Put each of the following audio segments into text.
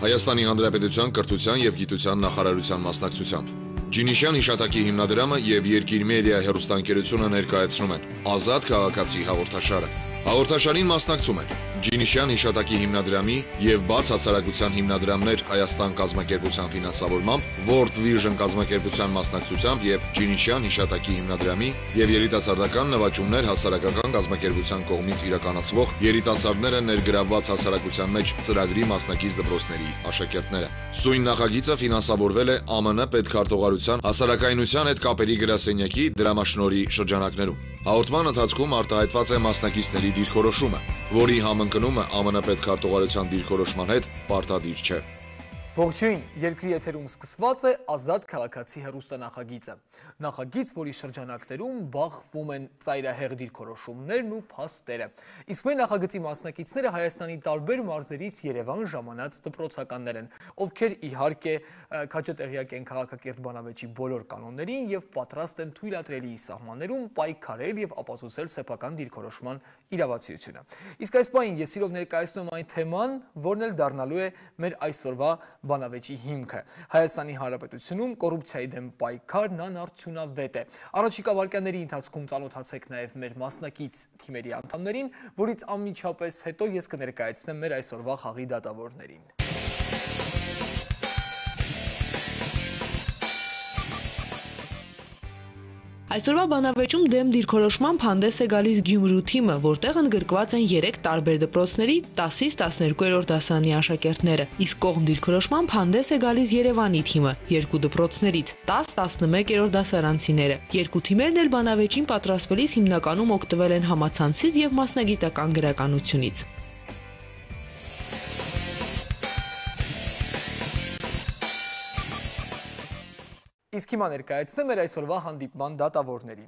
Հայաստանի Հանրապետության կրթության եւ գիտության նախարարության մասնակցությամբ Ջինիշյան հիշատակի հիմնադրամը եւ Երկիր մեդիա հերոստանգերությունը ներկայացնում են Ազատ քաղաքացի հաղորդաշարը Հաղորդաշարին մասնակցում են Ջինիշյան հիշատակի հիմնադրամի եւ բաց հասարակության հիմնադրամներ Հայաստան կազմակերպության ֆինանսավորմամբ, World Vision կազմակերպության մասնակցությամբ եւ Ջինիշյան հիշատակի հիմնադրամի եւ երիտասարդական նվաճումներ հասարակական կազմակերպության կողմից իրականացվող երիտասարդները ներգրավված հասարակության մեջ ծրագրի մասնակից դպրոցների աշակերտները։ Սույն նախագիծը ֆինանսավորվել է ԱՄՆ պետքարտուղարության հասարակայնության հետ կապերի գրասենյակի դրամաշնորի շրջանակներում։ Հաղորդման ընթացքում արտահայտված է մասնակիցների դիրքորոշումը, որի համընկնումը ԱՄՆ պետքարտուղարության դիրքորոշման հետ պարտադիր չէ։ Ողջույն, երկրի եթերում սկսված է ազատ քաղաքացի հերուստանախագիծը նախագիծ, որի շրջանակներում բախվում են ծայրահեղ դիրքորոշումներն ու փաստերը։ Իսկ մեր նախագծի մասնակիցները Հայաստանի տարբեր մարզերից Երևան ժամանած դպրոցականներ են, ովքեր իհարկե քաջատեղյակ են քաղաքակերտ բանավեճի բոլոր կանոններին եւ պատրաստ են թույլատրելի սահմաններում պայքարել եւ ապացուցել սեփական դիրքորոշման իրավացիությունը։ Իսկ այս պահին ես իրով ներկայացնում այն թեման, որն էլ դառնալու է մեր այսօրվա բանավեճի հիմքը։ Հայաստանի Հանրապետությունում կոռուպցիայի դեմ պայքարն անարդյունավետ արդյունավետ է։ Առաջիկա վարկյաների ընթացքում ծանոթացեք նաև մեր մասնակից թիմերի անդամներին, որից անմիջապես հետո ես կներկայացնեմ մեր այսօրվա խաղի դատավորներին։ Այսօրվա բանավեճում դեմ դիրքորոշմամբ հանդես է գալիս Գյումրու թիմը, որտեղ ընդգրկված են 3 տարբեր դպրոցների 10-ից 12-րդ դասարանի աշակերտները, իսկ կողմ դիրքորոշմամբ հանդես է գալիս Երևանի թիմը, երկու դպրոցներից 10-11-րդ դասարանցիները։ Երկու թիմերն էլ բանավեճին պատրաստվելիս հիմնականում օգտվել են համացանցից եւ մասնագիտական գրականությունից։ Իսկ հիմա ներկայացնեմ մեր այսօրվա հանդիպման դատավորներին։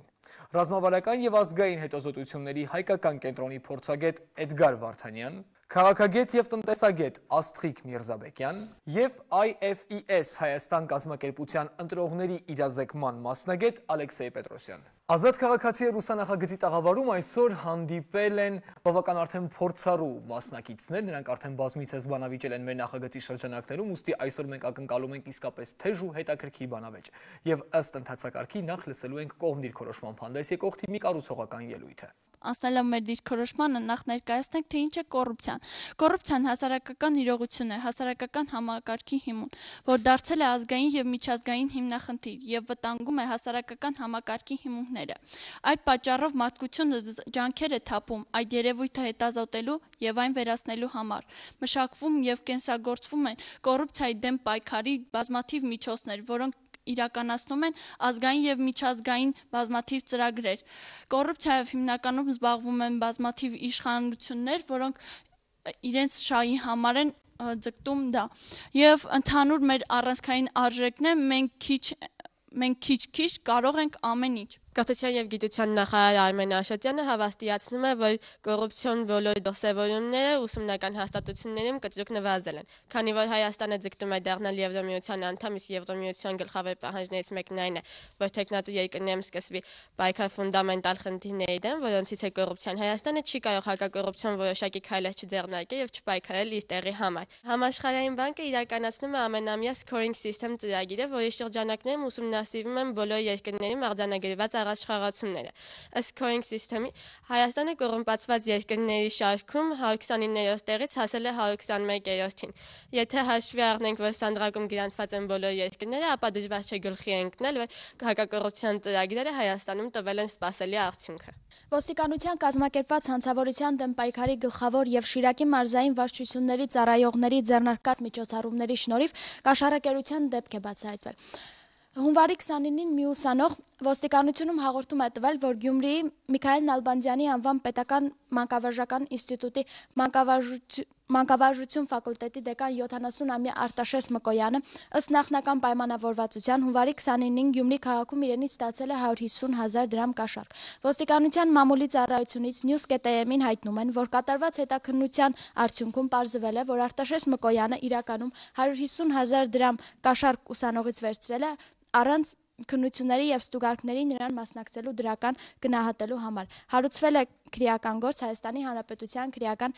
Ռազմավարական եւ ազգային հետազոտությունների հայկական կենտրոնի փորձագետ Էդգար Վարդանյան, Քաղաքագետ եւ տնտեսագետ Աստղիկ Միրզաբեկյան եւ IFES Հայաստան կազմակերպության ընտրողների իրազեկման մասնագետ Ալեքսեյ Պետրոսյան։ Ազատ քաղաքացիեր ուսանախագծի տաղավարում այսօր հանդիպել են բավական արդեն փորձառու մասնակիցներ, նրանք արդեն բազմիցս բանավիճել են մեր նախագծի շրջանակներում, ուստի այսօր մենք ակնկալում ենք իսկապես թեժ ու հետաքրքիր բանավեճ։ Եվ ըստ ընթացակարգի նախ լսելու ենք կողմնիր քորոշման հանդես եկող թիմի կառուցողական ելույթը անցնելով մեր դիրքորոշմանը նախ ներկայացնենք թե ինչ է կոռուպցիան։ Կոռուպցիան հասարակական իրողություն է, հասարակական համակարգի հիմուն, որ դարձել է ազգային եւ միջազգային հիմնախնդիր եւ վտանգում է հասարակական համակարգի հիմունքները։ Այդ պատճառով մարդկությունը ջանքեր է թափում այդ երևույթը հետազոտելու եւ այն վերացնելու համար։ Մշակվում եւ կենսագործվում են կոռուպցիայի դեմ պայքարի բազմաթիվ միջոցներ, որոնք իրականացնում են ազգային եւ միջազգային բազմաթիվ ծրագրեր։ Կոռուպցիայով հիմնականում զբաղվում են բազմաթիվ իշխանություններ, որոնք իրենց շահի համար են ձգտում դա։ Եվ ընդհանուր մեր առանցքային արժեքն է մենք քիչ մենք քիչ-քիչ կարող ենք ամեն ինչ Կրթության եւ գիտության նախարար Արմեն Աշոտյանը հավաստիացնում է, որ կոռուպցիոն բոլոր դրսևորումները ուսումնական հաստատություններում կտրուկ նվազել են։ Քանի որ Հայաստանը ձգտում է դառնալ Եվրոմիության անդամ, իսկ Եվրոմիության գլխավոր պահանջներից մեկն այն է, որ թեկնածու երկրներում սկսվի պայքար ֆունդամենտալ խնդիրների դեմ, որոնցից է կոռուպցիան։ Հայաստանը չի կարող հակակոռուպցիոն որոշակի քայլեր չձեռնարկել եւ չպայքարել իր տեղի համար։ Համաշխարհային բանկը իրականացնում է ամենամյա scoring system ծրագիրը, որի շրջանակներում ուսումնասիրվում են բոլոր երկրներում արձանագրված հեղաշխարացումները։ Ըստ Coring System-ի Հայաստանը կողմպացված երկրների շարքում 129-րդ տեղից հասել է 121-րդին։ Եթե հաշվի առնենք, որ սանդրակում գրանցված են բոլոր երկրները, ապա դժվար չէ գլխի ընկնել, որ հակակոռուպցիան ծրագրերը Հայաստանում տվել են սпасելի արդյունքը։ Ոստիկանության կազմակերպած հանցավորության դեմ պայքարի գլխավոր եւ Շիրակի մարզային վարչությունների ծառայողների ձեռնարկած միջոցառումների շնորհիվ կաշառակերության դեպք է բացահայտվել։ Հունվարի 29-ին մի ուսանող Ոստիկանությունում հաղորդում է տվել, որ Գյումրիի Միքայել Նալբանդյանի անվան պետական մանկավարժական ինստիտուտի մանկավարժություն ֆակուլտետի դեկան 70-ամյա Արտաշես Մկոյանը ըստ նախնական պայմանավորվածության հունվարի 29-ին Գյումրի քաղաքում իրենից ստացել է 150.000 դրամ կաշառք։ Ոստիկանության մամուլի ծառայությունից News.am-ին հայտնում են, որ կատարված հետաքննության արդյունքում ողջվել է, որ Արտաշես Մկոյանը իրականում 150.000 դրամ կաշառք ուսանողից վերցրել է առանց քննությունների եւ ստուգարկների նրան մասնակցելու դրական գնահատելու համար։ Հարուցվել է քրեական գործ Հայաստանի Հանրապետության քրեական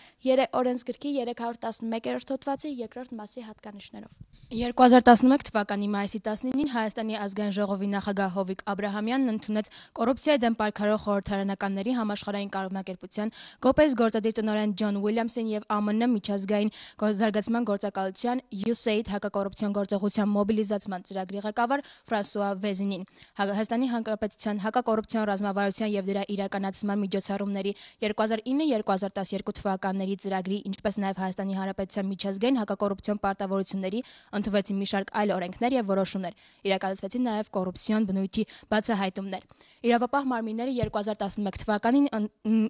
օրենսգրքի 311-րդ հոդվածի 2-րդ մասի հատկանիշներով։ 2011 թվականի մայիսի 19-ին Հայաստանի ազգային ժողովի նախագահ Հովիկ Աբ รา համյանն ընդունեց կոռուպցիայի դեմ պայքարող խորհրդարանականների համաշխարհային կազմակերպության կոպես գործադիր տնօրեն Ջոն Ուիլյամսին եւ ԱՄՆ միջազգային զարգացման գործակալության USAID հակակոռուպցիոն գործողության մոբիլիզացման ծրագրի ղեկավար Ֆրանսուয়া ռեզինին։ հա- Հայաստանի Հանրապետության հակակոռուպցիոն ռազմավարության եւ դրա իրականացման միջոցառումների 2009-2012 թվականների ծրագրի, ինչպես նաեւ Հայաստանի Հանրապետության միջազգային հակակոռուպցիոն պարտավորությունների ընդունվեցին մի շարք այլ օրենքներ եւ որոշումներ։ Իրականացվեցին նաեւ կոռուպցիոն բնույթի բացահայտումներ։ Իրավապահ մարմինները 2011 թվականին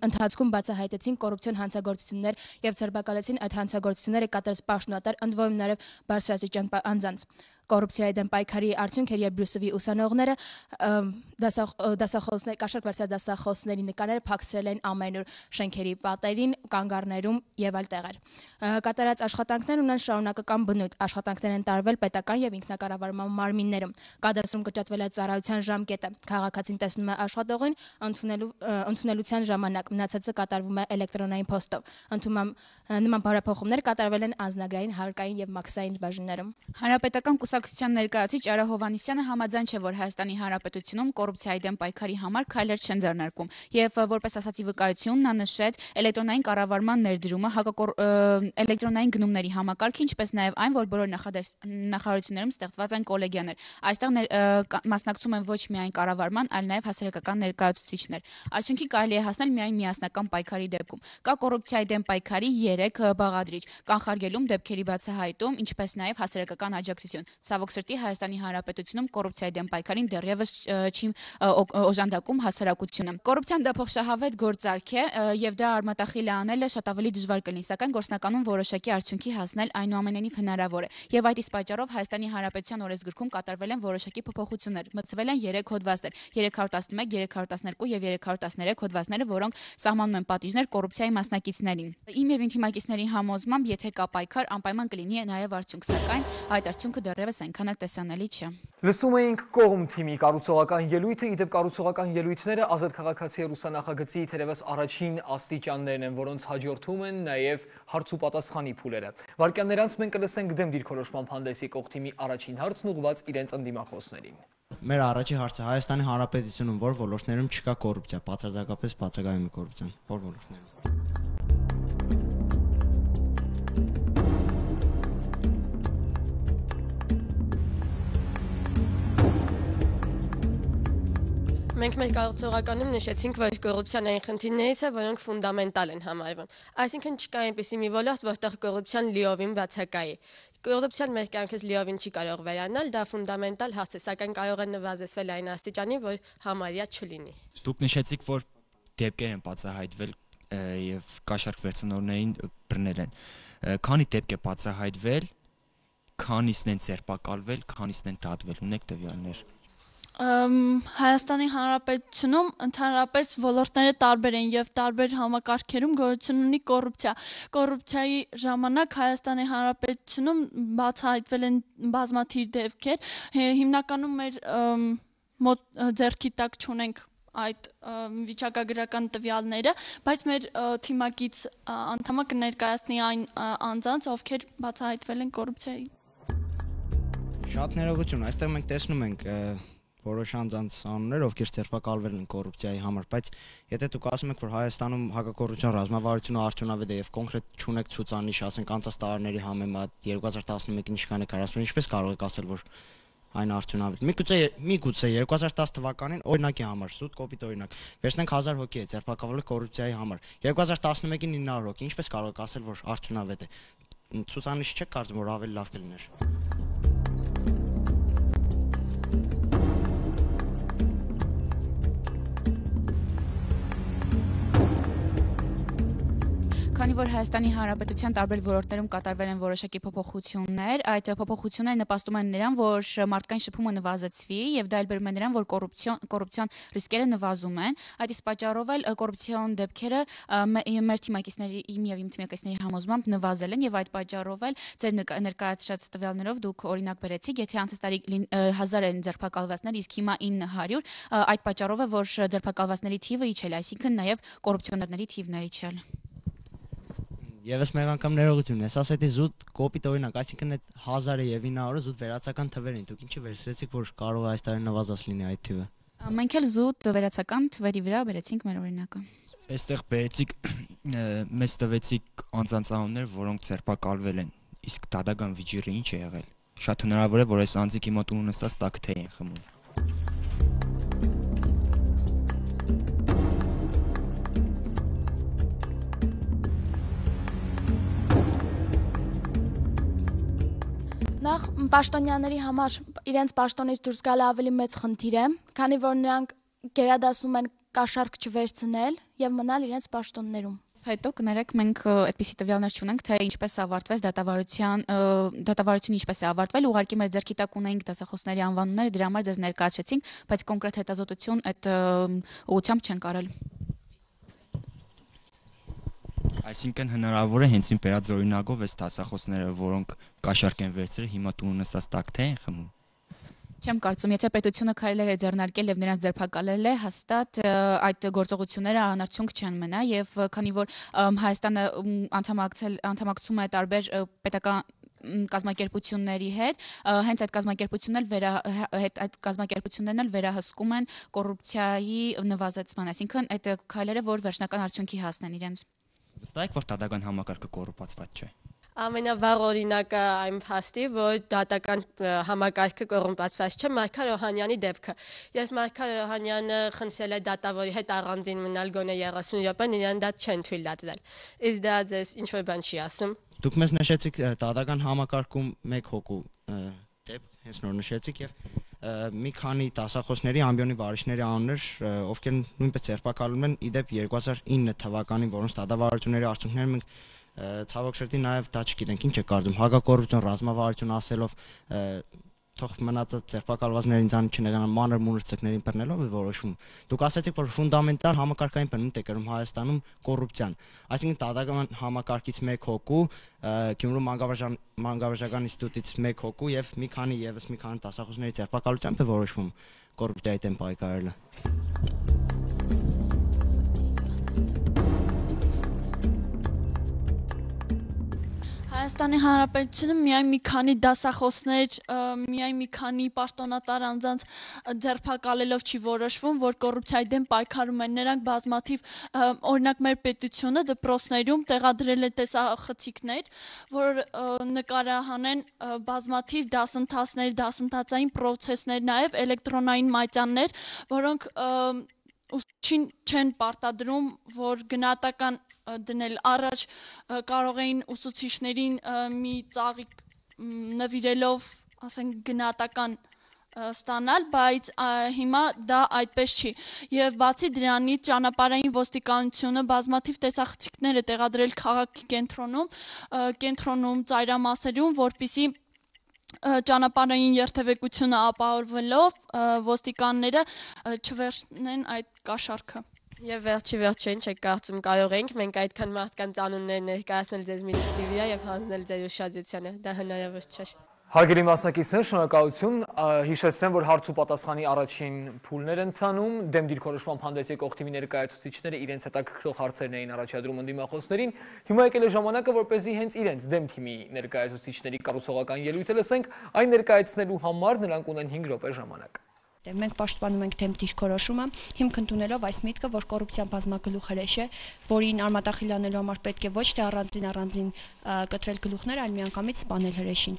ընթացքում բացահայտեցին կոռուպցիոն հանցագործություններ եւ ձերբակալեցին այդ հանցագործությունները կատարած պաշտոնատար ընդվորումներով բարձրաստիճան անձանց կոռուպցիայի դեմ պայքարի արդյունք էր, երբ Բրյուսովի ուսանողները դասախոսներ, կաշառք վերցրած դասախոսների նկարները փակցրել են ամենուր շենքերի պատերին, կանգառներում եւ այլ տեղեր։ Կատարած աշխատանքներն ունեն շարունակական բնույթ։ Աշխատանքներ են տարվել պետական եւ ինքնակառավարման մարմիններում։ Կադրսում կճատվել է ծառայության ժամկետը։ Քաղաքացին տեսնում է աշխատողին ընդունելու ընդունելության ժամանակ մնացածը կատարվում է էլեկտրոնային փոստով։ Ընդհանուր նման բարեփոխումներ կատարվել են անձնագրային, հարկային եւ մաքսային բաժիններում։ Հանրապետական կուսակ կուսակցության ներկայացուցիչ Արա Հովանիսյանը համաձայն չէ, որ Հայաստանի Հանրապետությունում կոռուպցիայի դեմ պայքարի համար քայլեր չեն ձեռնարկում, եւ որպես ասացի վկայություն նա նշեց էլեկտրոնային կառավարման ներդրումը հակակոր էլեկտրոնային գնումների համակարգը, ինչպես նաեւ այն, որ բոլոր նախարարություններում ստեղծված են կոլեգիաներ։ Այստեղ մասնակցում են ոչ միայն կառավարման, այլ նաեւ հասարակական ներկայացուցիչներ։ Արդյունքի կարելի է հասնել միայն միասնական պայքարի դեպքում։ Կա կոռուպցիայի դեմ պայքարի 3 բաղադրիչ՝ կանխարգելում, դեպքերի բացահայտում, ինչպես նաեւ հասարակական աջակցություն։ Սավոք Սրտի Հայաստանի Հանրապետությունում կոռուպցիայի դեմ պայքարին դեռևս չի օժանդակում հասարակությունը։ Կոռուպցիան դա փոխշահավետ գործարք է եւ դա արմատախիլ է անելը շատ ավելի դժվար կլինի, սակայն գործնականում որոշակի արդյունքի հասնել այնուամենայնիվ հնարավոր է։ Եվ այդ իսկ պատճառով Հայաստանի Հանրապետության օրենսգրքում կատարվել են որոշակի փոփոխություններ։ Մցվել են 3 հոդվածներ՝ 311, 312 եւ 313 հոդվածները, որոնք սահմանում են պատիժներ կոռուպցիայի մասնակիցներին։ Իմ եւ իմ թիմակիցների համոզմամբ, եթե կա պայքար, անպայման կլինի նաեւ արդյունք, սակայն այդ արդյունքը դեռևս այնքանակ տեսանելի չէ։ Լսում էինք կողմ թիմի կառուցողական ելույթը, իդեպ կառուցողական ելույթները ազատ քաղաքացի հերուսանախագծի թերևս առաջին աստիճաններն են, որոնց հաջորդում են նաև հարց ու պատասխանի փուլերը։ Վարքյաններանց մենք կլսենք դեմ դիրքորոշման հանդեսի կողմ թիմի առաջին հարցն ուղված իրենց ընդդիմախոսներին։ Մեր առաջի հարցը Հայաստանի Հանրապետությունում որ ոլորտներում չկա կոռուպցիա, բացարձակապես բացակայում է կոռուպցիան, որ ոլորտներում։ Մենք մեր կարծողականում նշեցինք, որ կոռուպցիան այն խնդիրներից է, որոնք ֆունդամենտալ են համարվում։ Այսինքն չկա այնպիսի մի ոլորտ, որտեղ կոռուպցիան լիովին բացակայի։ Կոռուպցիան մեր կյանքից լիովին չի կարող վերանալ, դա ֆունդամենտալ հարց է, սակայն կարող է նվազեցվել այն աստիճանի, որ համարյա չլինի։ Դուք նշեցիք, որ դեպքեր են բացահայտվել եւ կաշառք վերցնողներին բռնել են։ Քանի դեպք է բացահայտվել, քանիսն են ձերբակալվել, քանիսն են դատվել։ Ունեք տվյալներ։ Հայաստանի Հանրապետությունում ընդհանրապես ոլորտները տարբեր են եւ տարբեր համակարգերում գոյություն ունի կոռուպցիա։ Կոռուպցիայի ժամանակ Հայաստանի Հանրապետությունում բացահայտվել են բազմաթիվ դեպքեր։ Հիմնականում մեր մոտ ձեռքի տակ չունենք այդ վիճակագրական տվյալները, բայց մեր թիմակից անդամը կներկայացնի այն անձանց, ովքեր բացահայտվել են կոռուպցիայի։ Շատ ներողություն, այստեղ մենք տեսնում ենք որոշ անձանց անուններ, ովքեր ձերբակալվել են կոռուպցիայի համար, բայց եթե դուք ասում եք, որ Հայաստանում հակակոռության ռազմավարությունը արդյունավետ է եւ կոնկրետ ճունեք ցուցանիշ, ասենք անցած տարիների համեմատ 2011-ի նշանը կարասմեն, ինչպես կարող եք ասել, որ այն արդյունավետ։ Միգուցե միգուցե 2010 թվականին օրինակի համար, սուտ կոպիտ օրինակ, վերցնենք 1000 հոգի է ձերբակալվել կոռուպցիայի համար։ 2011-ին 900 հոգի, ինչպես կարող եք ասել, որ արդյունավետ է։ Ցուցանիշ չեք կարծում, որ ավելի լավ կլիներ։ Քանի որ Հայաստանի Հանրապետության տարբեր ոլորտներում կատարվել են որոշակի փոփոխություններ, այդ փոփոխությունները նպաստում են նրան, որ մարդկային շփումը նվազեցվի եւ դա էլ բերում է նրան, որ կոռուպցիոն կոռուպցիան ռիսկերը նվազում են։ Այդ իսկ պատճառով էլ կոռուպցիոն դեպքերը մեր թիմակիցների իմ եւ իմ թիմակիցների համոզմամբ նվազել են եւ այդ պատճառով էլ ձեր ներկայացրած տվյալներով դուք օրինակ բերեցիք, եթե անցած տարի 1000 են ձերբակալվածներ, իսկ հիմա 900, այդ պատճառով է, որ ձերբակալվածների թիվը իջել, այսինքն նաեւ կոռուպցիոներների թիվն է իջել։ Եվս մեկ անգամ ներողություն, ես ասեցի զուտ կոպիտ օրինակ, այսինքն այդ 1000-ը եւ 900-ը զուտ վերացական թվեր են, դուք ինչի վերցրեցիք, որ կարող է այս տարի նվազած լինի այդ թիվը։ Մենք էլ զուտ վերացական թվերի վրա բերեցինք մեր օրինակը։ Այստեղ բերեցիք մեզ տվեցիք անձանց անուններ, որոնք ձերբակալվել են։ Իսկ դադական վիճիրը ինչ է եղել։ Շատ հնարավոր է, որ այս անձիկ հիմա տուն նստած տակ թե են խմում։ Նախ պաշտոնյաների համար իրենց պաշտոնից դուրս գալը ավելի մեծ խնդիր է, քանի որ նրանք գերադասում են կաշառք չվերցնել եւ մնալ իրենց պաշտոններում։ Հետո կներեք մենք այդպիսի տվյալներ չունենք, թե ինչպես ավարտվեց դատավարության դատավարությունը ինչպես է ավարտվել, ուղղակի մեր ձեռքի տակ ունենք դասախոսների անվանումները, դրա համար ձեզ ներկայացրեցինք, բայց կոնկրետ հետազոտություն այդ ուղությամբ չեն կարել։ Այսինքն հնարավոր է հենց իմ բերած օրինակով այս դասախոսները, որոնք կաշարկեն վերցրել, հիմա տուն նստած տակթե են խմում։ Չեմ կարծում, եթե պետությունը քայլեր է ձեռնարկել եւ նրանց ձերբակալել է, հաստատ այդ գործողությունները անարդյունք չեն մնա եւ քանի որ Հայաստանը անդամակցել անդամակցում է տարբեր պետական կազմակերպությունների հետ հենց այդ կազմակերպությունն էլ վերա հետ այդ կազմակերպություններն էլ վերահսկում են կոռուպցիայի նվազեցման այսինքն այդ քայլերը որ վերջնական արդյունքի հասնեն իրենց Վստահ եք, որ դատական համակարգը կոռուպացված չէ։ Ամենավառ օրինակը այն փաստի, որ դատական համակարգը կոռումպացված չէ Մարկար Օհանյանի դեպքը։ Երբ Մարկար Օհանյանը խնդրել է դատավորի հետ առանձին մնալ գոնե 30 րոպեն, իրեն դա չեն թույլ տվել։ Իսկ դա ձեզ ինչ որ բան չի ասում։ Դուք մեզ նշեցիք դատական համակարգում 1 հոգու դեպք, հենց նոր նշեցիք եւ և մի քանի դասախոսների ամբիոնի վարիչների անուններ, ովքեր նույնպես ձերբակալում են իդեպ 2009 թվականին, որոնց դատավարությունների արդյունքները մենք ցավոք շերտի նաև դա չգիտենք ինչ է կարծում հակակորպուսն ռազմավարություն ասելով թող մնացած ձերբակալվածները ինձանի չնեղանան մանր մուրցակներին բռնելով է որոշվում։ Դուք ասացիք, որ ֆունդամենտալ համակարգային բնույթ է կրում Հայաստանում կոռուպցիան։ Այսինքն տվյալական համակարգից 1 հոգու, Գյումրու մանկավարժական մանկավարժական ինստիտուտից 1 հոգու եւ մի քանի եւս մի քանի տասախոսների ձերբակալությամբ է որոշվում կոռուպցիայի դեմ պայքարելը։ Հայաստանի Հանրապետությունը միայն մի քանի դասախոսներ, միայն մի քանի պաշտոնատար անձանց ձերբակալելով չի որոշվում, որ կոռուպցիայի դեմ պայքարում են նրանք բազմաթիվ օրինակ մեր պետությունը դպրոցներում տեղադրել է տեսախցիկներ, որ նկարահանեն բազմաթիվ դասընթացներ, դասընթացային process-ներ, նաև էլեկտրոնային մատյաններ, որոնք և, ուսուցիչին չեն պարտադրում, որ գնահատական դնել առաջ կարող էին ուսուցիչներին մի ծաղիկ նվիրելով, ասենք գնահատական ստանալ, բայց հիմա դա այդպես չի։ Եվ բացի դրանից ճանապարհային ոստիկանությունը բազմաթիվ տեսախցիկներ է տեղադրել քաղաքի կենտրոնում, կենտրոնում ծայրամասերում, որտիսի ճանապարհային երթևեկությունը ապահովելով ոստիկանները չվերցնեն այդ կաշառքը։ Եվ վերջի վերջին չեք կարծում կարող ենք մենք այդքան մարդկանց անուններ ներկայացնել ձեզ մի դիվիա եւ հանձնել ձեր ուշադրությանը։ Դա հնարավոր չէ։ Հարգելի մասնակիցներ, շնորհակալություն։ Հիշեցնեմ, որ հարց ու պատասխանի առաջին փուլներ ընթանում, դեմ դիրքորոշմամբ հանդես եկող թիմի ներկայացուցիչները իրենց հետաքրքրող հարցերն էին առաջադրում ընդդիմախոսներին։ Հիմա եկել է ժամանակը, որպեսզի հենց իրենց դեմ թիմի ներկայացուցիչների կառուցողական ելույթը լսենք, այն ներկայացնելու համար նրանք ունեն 5 րոպե ժամանակ։ Դե մենք պաշտպանում ենք դեմ դիրքորոշումը, հիմք ընդունելով այս միտքը, որ կոռուպցիան բազմագլուխերեշ է, որին արմատախիլ անելու համար պետք է ոչ թե առանձին-առանձին կտրել գլուխներ, այլ միանգամից սպանել հրեշին։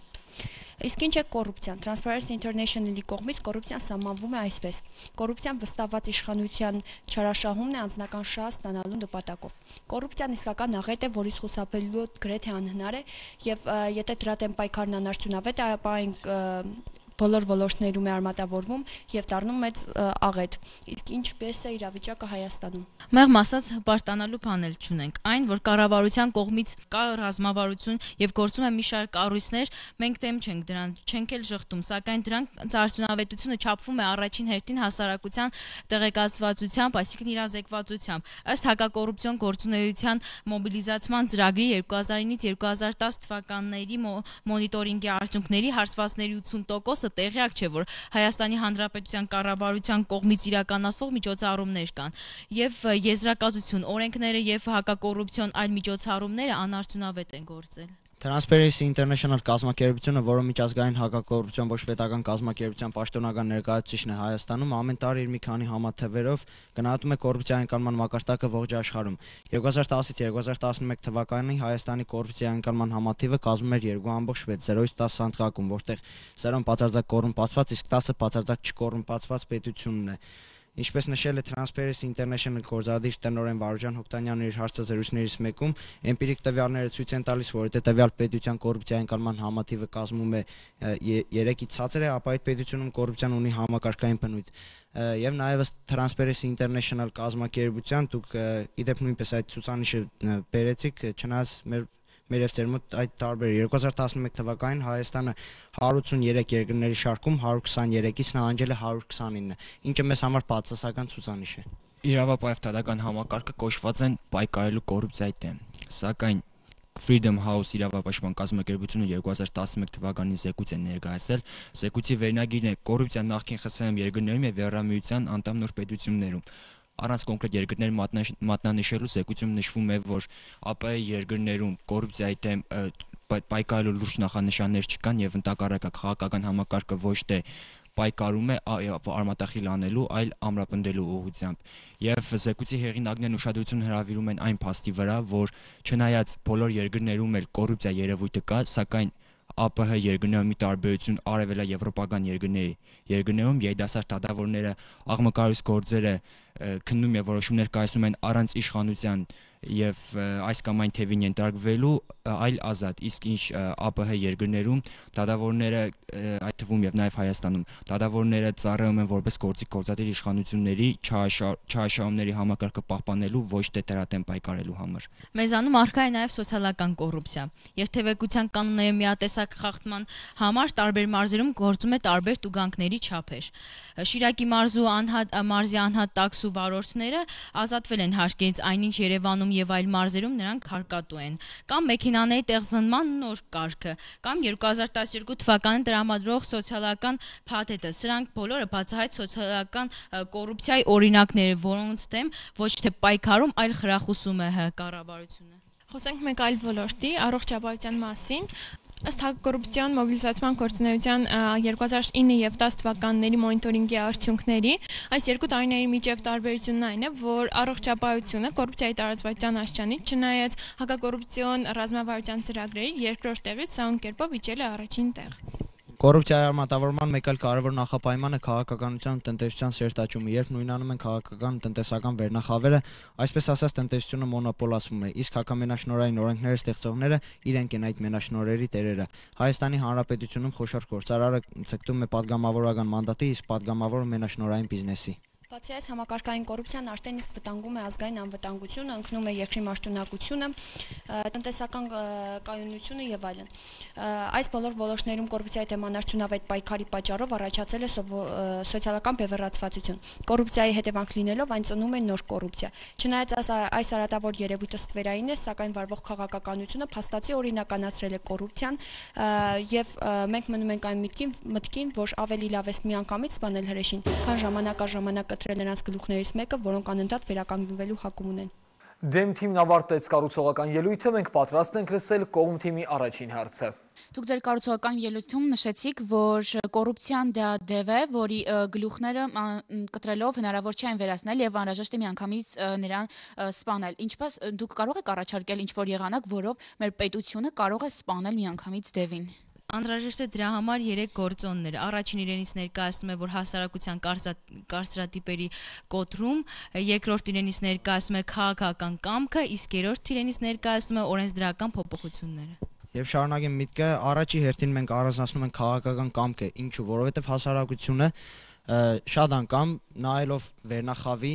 Իսկ ինչ է կոռուպցիան։ Transparency International-ի կողմից կոռուպցիան սահմանվում է այսպես. կոռուպցիան վստահված իշխանության չարաշահումն է անձնական շահ ստանալու նպատակով։ Կոռուպցիան իսկական աղետ է, որից խուսափելու գրեթե անհնար է, եւ եթե դրա դեմ պայքարն անարդյունավետ է, ապա այն բոլոր ոլորտներում է արմատավորվում եւ դառնում մեծ աղետ։ Իսկ ինչպես է իրավիճակը Հայաստանում։ Մեղմ ասած հպարտանալու բան էլ չունենք։ Այն, որ կառավարության կողմից կա ռազմավարություն եւ գործում է մի շարք կառույցներ, մենք դեմ չենք դրան, չենք էլ շղթում, սակայն դրանց արդյունավետությունը չափվում է առաջին հերթին հասարակության տեղեկացվածությամբ, այսինքն իրազեկվածությամբ։ Ըստ հակակոռուպցիոն գործունեության մոբիլիզացման ծրագրի 2009-ից 2010 թվականների մոնիտորինգի արդյունքների հարսվածների 80%-ը ժողովուրդը տեղյակ չէ, որ Հայաստանի Հանրապետության կառավարության կողմից իրականացվող միջոցառումներ կան եւ եզրակացություն օրենքները եւ հակակոռուպցիոն այլ միջոցառումները անարդյունավետ են գործել։ Transparency International կազմակերպությունը, որը միջազգային հակակոռուպցիոն ոչ պետական կազմակերպության պաշտոնական ներկայացուցիչն է Հայաստանում, ամեն տարի իր մի քանի համաթեվերով գնահատում է կոռուպցիայի անկարման մակարդակը ողջ աշխարհում։ 2010-ից 2011 թվականին Հայաստանի կոռուպցիայի անկարման համաթիվը կազմում էր 2.6-ից 10 հատկակում, որտեղ 0-ն բացարձակ կոռումպացված, իսկ 10-ը բացարձակ չկոռումպացված պետությունն է։ Ինչպես նշել է Transparency International գործադիր տնօրեն Վարուժան Հոկտանյանը իր հարցազրույցներից մեկում, էմպիրիկ տվյալները ցույց են տալիս, որ եթե տվյալ պետության կոռուպցիայի անկալման համատիվը կազմում է 3-ից ցածր է, ապա այդ պետությունում կոռուպցիան ունի համակարգային բնույթ եւ նաեւ Transparency International կազմակերպության դուք իդեպ նույնպես այդ ցուցանիշը բերեցիք, չնայած մեր մեր եւ ծեր մոտ այդ տարբեր 2011 թվականին Հայաստանը 183 երկրների շարքում 123-ից նահանջել է 129, ինչը մեզ համար բացասական ցուցանիշ է։ Իրավապահ դատական համակարգը կոչված են պայքարելու կոռուպցիայի դեմ, սակայն Freedom House իրավապաշտպան կազմակերպությունը 2011 թվականին զեկույց է ներկայացել։ Զեկույցի վերնագիրն է կոռուպցիա նախքին ԽՍՀՄ երկրներում եւ վերամիության անդամ նոր պետություններում առանց կոնկրետ երկրներ մատնանշելու զեկույցում նշվում է, որ ԱՊԵ երկրներում կոռուպցիայի դեմ պայքարելու լուրջ նախանշաններ չկան եւ ընտակարակա քաղաքական համակարգը ոչ թե պայքարում է արմատախիլ անելու, այլ ամրապնդելու ուղղությամբ։ Եվ զեկույցի հեղինակներն ուշադրություն հրավիրում են այն փաստի վրա, որ չնայած բոլոր երկրներում էլ կոռուպցիա երևույթը կա, սակայն ԱՊՀ երկրներում ի տարբերություն արևելաեվրոպական երկրների երկրներում երիտասարդ դատավորները աղմկալից գործերը քննում եւ որոշումներ կայացնում են առանց իշխանության եւ այս կամ այն թևին ենթարկվելու այլ ազատ իսկ ինչ ԱՊՀ երկրներում դատավորները այդ թվում եւ նաեւ Հայաստանում դատավորները ծառայում են որպես գործիք գործադիր իշխանությունների չհաշահումների համակարգը պահպանելու ոչ թե դրատեն պայքարելու համար մեզանում արկա է նաեւ սոցիալական կոռուպցիա երթևեկության կանոնների միատեսակ խախտման համար տարբեր մարզերում գործում է տարբեր տուգանքների չափեր Շիրակի մարզու անհատ մարզի անհատ տաքսու վարորդները ազատվել են հարկից այնինչ Երևանում Գյումրիում եւ այլ մարզերում նրանք հարկատու են։ Կամ մեքենաների տեղզնման նոր կարգը, կամ 2012 թվականին տրամադրող սոցիալական փաթեթը։ Սրանք բոլորը բացահայտ սոցիալական կոռուպցիայի օրինակներ, որոնց դեմ ոչ թե պայքարում, այլ խրախուսում է կառավարությունը։ Խոսենք մեկ այլ ոլորտի՝ առողջապահության մասին։ Ըստ հակկոռուպցիոն մոբիլիզացման գործունեության 2009 եւ 10 թվականների մոնիտորինգի արդյունքների այս երկու տարիների միջև տարբերությունն այն է, որ առողջապահությունը կոռուպցիայի տարածվածության աշխարհից չնայած հակակոռուպցիոն ռազմավարության ծրագրերի երկրորդ տեղից սահուն կերպով իջել է առաջին տեղ։ Կոռուպցիայի արմատավորման մեկ այլ կարևոր նախապայմանը քաղաքականության ու տնտեսության սերտաճումը, երբ նույնանում են քաղաքական ու տնտեսական վերնախավերը, այսպես ասած տնտեսությունը մոնոպոլացվում է, իսկ հակամենաշնորային օրենքները ստեղծողները իրենք են այդ մենաշնորերի տերերը։ Հայաստանի Հանրապետությունում խոշոր գործարարը ցկտում է падգամավորական մանդատի, իսկ падգամավորը մենաշնորային բիզնեսի։ Բացի այս համակարգային կոռուպցիան արդեն իսկ վտանգում է ազգային անվտանգությունը, ընկնում է երկրի մարտունակությունը, տնտեսական կայունությունը եւ այլն։ Այս բոլոր ոլորտներում կոռուպցիայի դեմ անարդյունավետ պայքարի պատճառով առաջացել է սոցիալական բևեռացվածություն։ Կոռուպցիայի հետևանք լինելով այն ծնում է նոր կոռուպցիա։ Չնայած այս արատավոր երևույթը ստվերային է, սակայն վարվող քաղաքականությունը փաստացի օրինականացրել է կոռուպցիան եւ մենք մնում ենք այն մտքին, մտքին, որ ավելի լավ է միանգամից սպանել հրեշին, քան ժամանակա ժամանակը արտադրել նրանց գլուխներից մեկը, որոնք անընդհատ վերականգնվելու հակում ունեն։ Դեմ թիմն ավարտեց կառուցողական ելույթը, մենք պատրաստ ենք լսել կողմ թիմի առաջին հարցը։ Դուք ձեր կառուցողական ելույթում նշեցիք, որ կոռուպցիան դա դե դև է, որի գլուխները կտրելով հնարավոր չէ այն վերացնել եւ անհրաժեշտ է միանգամից նրան սպանել։ Ինչպես դուք կարող եք առաջարկել ինչ որ եղանակ, որով մեր պետությունը կարող է սպանել միանգամից դևին։ Անհրաժեշտ է դրա համար երեք գործոններ։ Առաջին իրենից ներկայացնում է, որ հասարակության կարծրատիպերի կոտրում, երկրորդ իրենից ներկայացնում է քաղաքական կամքը, իսկ երրորդ իրենից ներկայացնում է օրենսդրական փոփոխությունները։ Եվ շարունակեմ միտքը, առաջի հերթին մենք առանձնացնում ենք քաղաքական կամքը, ինչու, որովհետև հասարակությունը շատ անգամ նայելով վերնախավի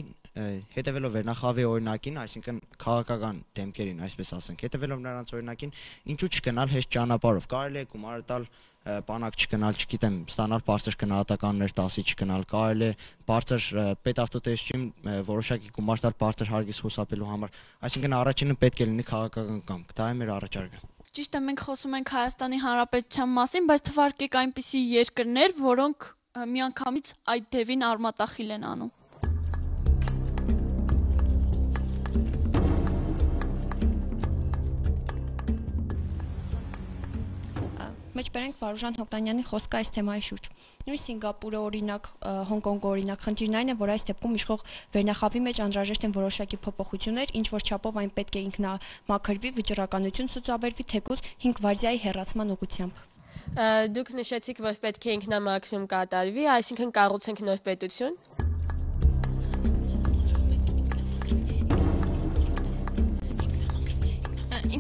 հետևելով վերնախավի օրինակին, այսինքն քաղաքական դեմքերին, այսպես ասենք, հետևելով նրանց օրինակին, ինչու չգնալ հեշտ ճանապարհով։ Կարելի է գումարը տալ բանակ չգնալ, չգիտեմ, ստանալ բարձր գնահատականներ 10-ի չգնալ, կարելի է բարձր պետավտոտեսչին որոշակի գումար տալ բարձր հարգից հուսափելու համար։ Այսինքն առաջինը պետք է լինի քաղաքական կամք, դա է մեր առաջարկը։ Ճիշտ է, մենք խոսում ենք Հայաստանի Հանրապետության մասին, բայց թվարկեք այնպիսի երկրներ, որոնք միանգամից այդ դևին արմատախիլ են անում։ մեջ բերենք Վարուժան Հոկտանյանի խոսքը այս թեմայի շուրջ։ Նույն Սինգապուրը օրինակ, Հոնկոնգը օրինակ, խնդիրն այն է, որ այս դեպքում իշխող վերնախավի մեջ անհրաժեշտ են որոշակի փոփոխություններ, ինչ որ չափով այն պետք է ինքնամաքրվի, վճռականություն ցուցաբերվի թեկուզ 5 վարդիայի հերացման ուղությամբ դուք նշեցիք, որ պետք է ինքնամաքրում կատարվի, այսինքն կառուցենք նոր պետություն։